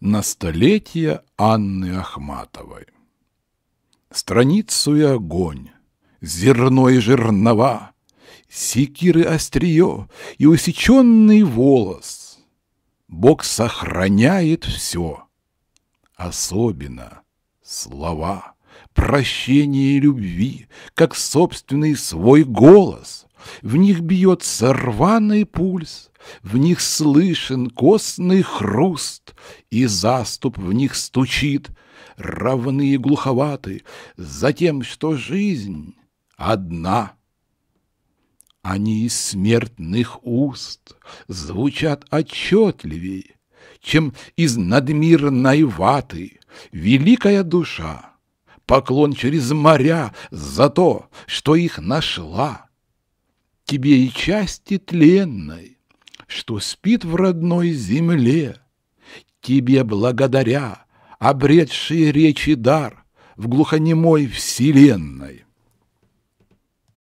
на столетие Анны Ахматовой. Страницу и огонь, зерно и жернова, секиры острие и усеченный волос. Бог сохраняет все, особенно слова прощения и любви, как собственный свой голос, в них бьется рваный пульс, в них слышен костный хруст, и заступ в них стучит, равны и глуховаты, Затем что жизнь одна. Они из смертных уст звучат отчетливей, чем из надмирной ваты великая душа, поклон через моря за то, что их нашла тебе и части тленной, что спит в родной земле. Тебе благодаря, обретшие речи дар в глухонемой вселенной.